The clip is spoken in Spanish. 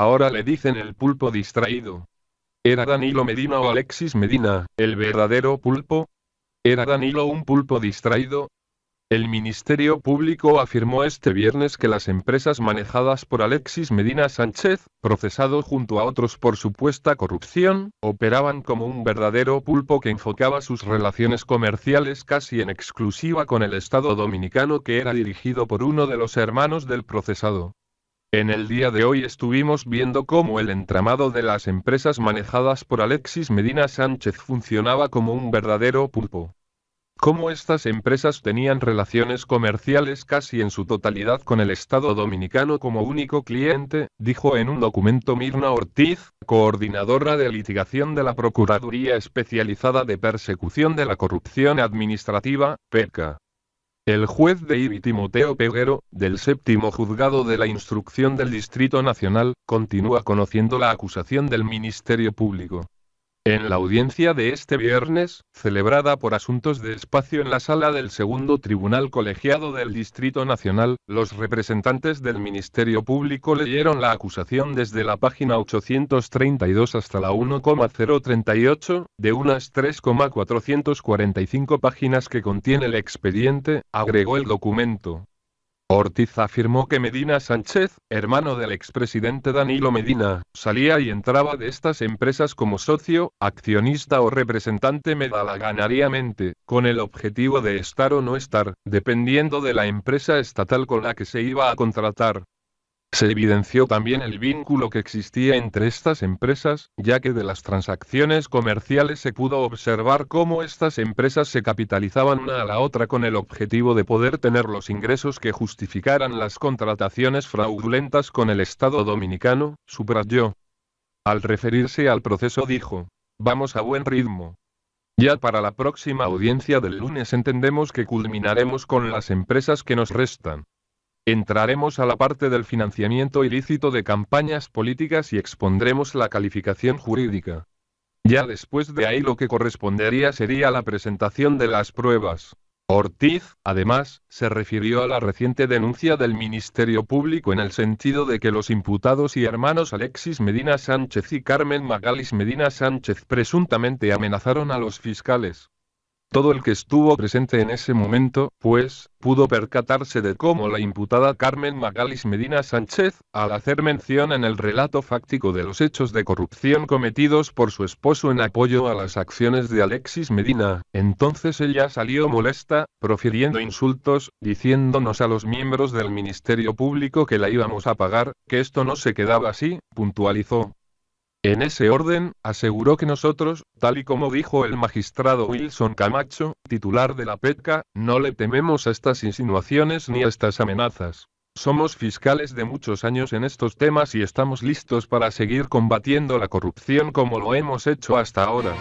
Ahora le dicen el pulpo distraído. ¿Era Danilo Medina o Alexis Medina, el verdadero pulpo? ¿Era Danilo un pulpo distraído? El Ministerio Público afirmó este viernes que las empresas manejadas por Alexis Medina Sánchez, procesado junto a otros por supuesta corrupción, operaban como un verdadero pulpo que enfocaba sus relaciones comerciales casi en exclusiva con el Estado dominicano que era dirigido por uno de los hermanos del procesado. En el día de hoy estuvimos viendo cómo el entramado de las empresas manejadas por Alexis Medina Sánchez funcionaba como un verdadero pulpo. Cómo estas empresas tenían relaciones comerciales casi en su totalidad con el Estado dominicano como único cliente, dijo en un documento Mirna Ortiz, coordinadora de litigación de la Procuraduría Especializada de Persecución de la Corrupción Administrativa, PECA. El juez de David Timoteo Peguero, del séptimo juzgado de la instrucción del Distrito Nacional, continúa conociendo la acusación del Ministerio Público. En la audiencia de este viernes, celebrada por asuntos de espacio en la sala del segundo Tribunal Colegiado del Distrito Nacional, los representantes del Ministerio Público leyeron la acusación desde la página 832 hasta la 1,038, de unas 3,445 páginas que contiene el expediente, agregó el documento. Ortiz afirmó que Medina Sánchez, hermano del expresidente Danilo Medina, salía y entraba de estas empresas como socio, accionista o representante medalaganariamente, con el objetivo de estar o no estar, dependiendo de la empresa estatal con la que se iba a contratar. Se evidenció también el vínculo que existía entre estas empresas, ya que de las transacciones comerciales se pudo observar cómo estas empresas se capitalizaban una a la otra con el objetivo de poder tener los ingresos que justificaran las contrataciones fraudulentas con el Estado dominicano, subrayó. Al referirse al proceso dijo, vamos a buen ritmo, ya para la próxima audiencia del lunes entendemos que culminaremos con las empresas que nos restan. Entraremos a la parte del financiamiento ilícito de campañas políticas y expondremos la calificación jurídica. Ya después de ahí lo que correspondería sería la presentación de las pruebas. Ortiz, además, se refirió a la reciente denuncia del Ministerio Público en el sentido de que los imputados y hermanos Alexis Medina Sánchez y Carmen Magalis Medina Sánchez presuntamente amenazaron a los fiscales. Todo el que estuvo presente en ese momento, pues, pudo percatarse de cómo la imputada Carmen Magalis Medina Sánchez, al hacer mención en el relato fáctico de los hechos de corrupción cometidos por su esposo en apoyo a las acciones de Alexis Medina, entonces ella salió molesta, profiriendo insultos, diciéndonos a los miembros del Ministerio Público que la íbamos a pagar, que esto no se quedaba así, puntualizó, en ese orden, aseguró que nosotros, tal y como dijo el magistrado Wilson Camacho, titular de la PETCA, no le tememos a estas insinuaciones ni a estas amenazas. Somos fiscales de muchos años en estos temas y estamos listos para seguir combatiendo la corrupción como lo hemos hecho hasta ahora.